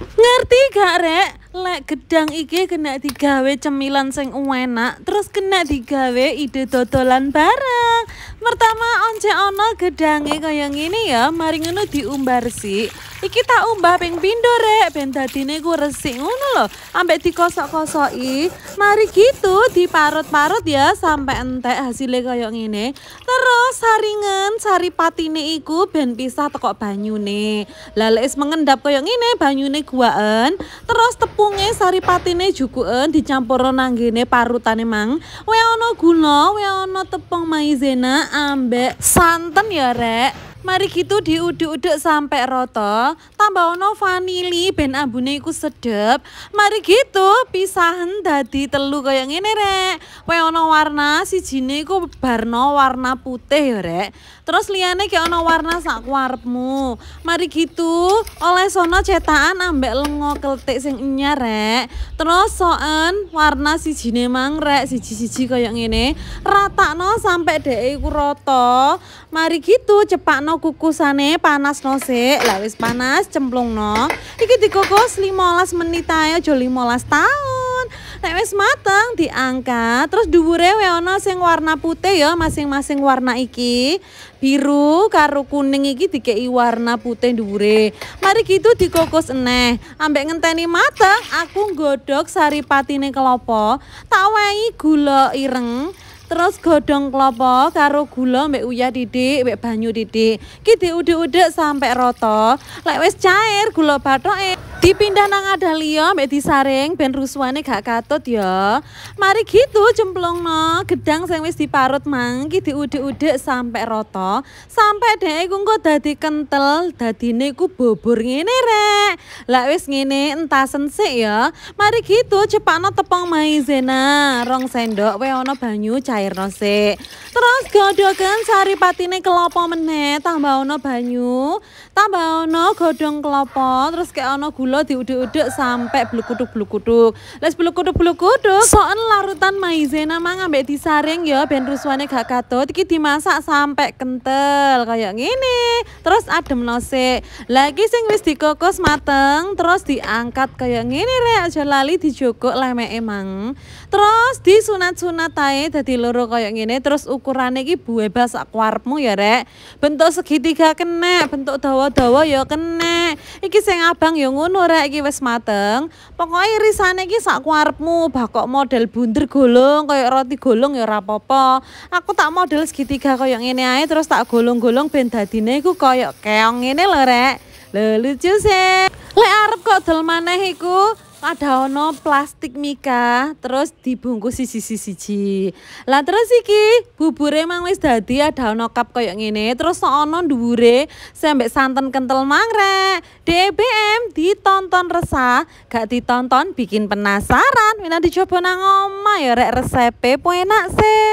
Ngerti gak rek? Lek gedang iki kena digawe cemilan sing enak, terus kena digawe ide dodolan bareng. Pertama once ono ike yang ini ya, mari ngono diumbar sih. Iki tak umbah ping pindho rek, ben dadine ku resik ngono lho. Ambek dikosok-kosoki, mari gitu diparut-parut ya sampai entek hasilnya kaya ngene. Terus saringan sari patine iku ben pisah teko banyune. Lah lek mengendap kaya ngene banyune guaen, terus tepunge sari patine jukuken dicampur nang ngene parutane mang. Wae ana gula, ana tepung maizena ambek santen ya rek. Mari gitu diuduk-uduk sampai roto, tambah ono vanili ben ambune iku sedep. Mari gitu pisahan dadi telu kaya ngene rek. Kowe ono warna sijine iku barno warna putih ya rek. Terus liyane kayak ono warna sak kuarepmu. Mari gitu oleh sono cetakan ambek lengo keltik sing enyar rek. Terus soen warna sijine mang rek siji-siji kaya ngene. Ratakno sampai dhek iku roto mari gitu cepakno kukusane panas no sik lah panas cemplung no iki dikukus 15 menit ayo aja 15 tahun Nek wis mateng diangkat, terus dhuwure we ana sing warna putih ya masing-masing warna iki. Biru karo kuning iki dikei warna putih dhuwure. Mari gitu dikukus eneh. Ambek ngenteni mateng, aku nggodhog saripatine kelapa, tak wehi gula ireng terus godong klopo karo gula mbek uyah didik mbek banyu didik ki ude-ude sampai rata lek cair gula bathoke dipindah nang ada liya mbek disaring ben ruswane gak katut ya mari gitu no gedang sing wis diparut mang ki ude-ude sampai rata sampai dekung iku engko dadi kental dadine neku bubur ngene rek lek wis ngene entah ya mari gitu no tepung maizena rong sendok we ana banyu cair air sik. Terus sari patine kelopo meneh, tambah ono banyu, tambah ono godong kelopo, terus kayak ono gula diuduk-uduk sampai blukuduk-blukuduk. Les blukuduk-blukuduk, soal larutan maizena mang ambek disaring ya ben ruswane gak katut. Iki dimasak sampai kental kayak gini, Terus adem no Lagi sing wis dikokos mateng, terus diangkat kayak gini rek aja lali dijogok lemeke mang. Terus disunat-sunat tae dadi loro kaya ngene terus ukurane iki buwe sak kuarepmu ya rek. Bentuk segitiga kena, bentuk dawa-dawa ya kena. Iki sing abang ya ngono rek iki wis mateng. Pokoke irisane iki sak kuarepmu, bakok model bunder golong kaya roti golong ya ora apa Aku tak model segitiga kaya ngene ae terus tak golong-golong ben dadine iku kaya keong ngene lho rek. Lho lucu sih. Lek arep kok del maneh iku ada ono plastik mika terus dibungkus siji siji siji lah terus iki bubur emang wis dadi ada ono cup koyok ngene terus ono dubure sampai santan kental mangre DBM ditonton resah gak ditonton bikin penasaran mina dicoba nang oma ya rek resepe enak sih